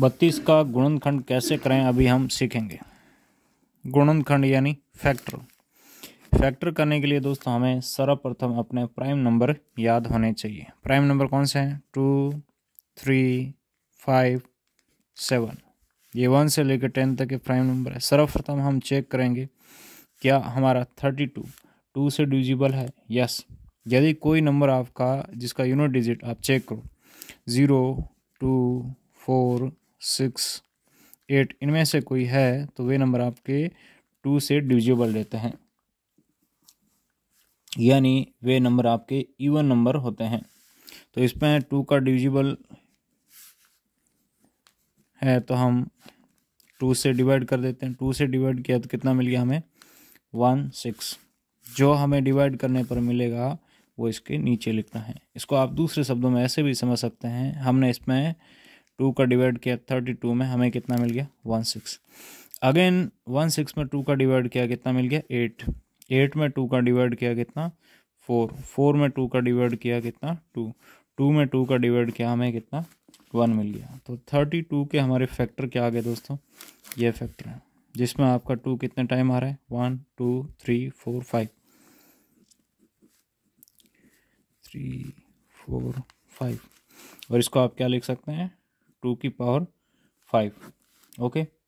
बत्तीस का गुणनखंड कैसे करें अभी हम सीखेंगे गुणनखंड यानी फैक्टर फैक्टर करने के लिए दोस्तों हमें सर्वप्रथम अपने प्राइम नंबर याद होने चाहिए प्राइम नंबर कौन से हैं टू थ्री फाइव सेवन ये वन से लेकर टेन तक के प्राइम नंबर है सर्वप्रथम हम चेक करेंगे क्या हमारा थर्टी टू टू से डिजिबल है यस यदि कोई नंबर आपका जिसका यूनिट डिजिट आप चेक करो zero two four six eight इनमें से कोई है तो वे नंबर आपके टू से डिविजिबल रहते हैं यानी वे नंबर आपके इवन नंबर होते हैं तो इसमें टू का डिविजिबल है तो हम टू से डिवाइड कर देते हैं टू से डिवाइड किया तो कितना मिल गया हमें वन सिक्स जो हमें डिवाइड करने पर मिलेगा वो इसके नीचे लिखना है इसको आप दूसरे शब्दों में ऐसे भी समझ सकते हैं हमने इसमें टू का डिवाइड किया थर्टी टू में हमें कितना मिल गया one six again one six में टू का डिवाइड किया कितना मिल गया एट एट में टू का डिवाइड किया कितना फोर फोर में टू का डिवाइड किया कितना टू टू में टू का डिवाइड किया हमें कितना वन मिल गया तो थर्टी टू के हमारे फैक्टर क्या आ गए दोस्तों ये फैक्टर है जिसमें आपका टू कितने टाइम आ रहा है one two three four five three four five और इसको आप क्या लिख सकते हैं टू की पावर फाइव ओके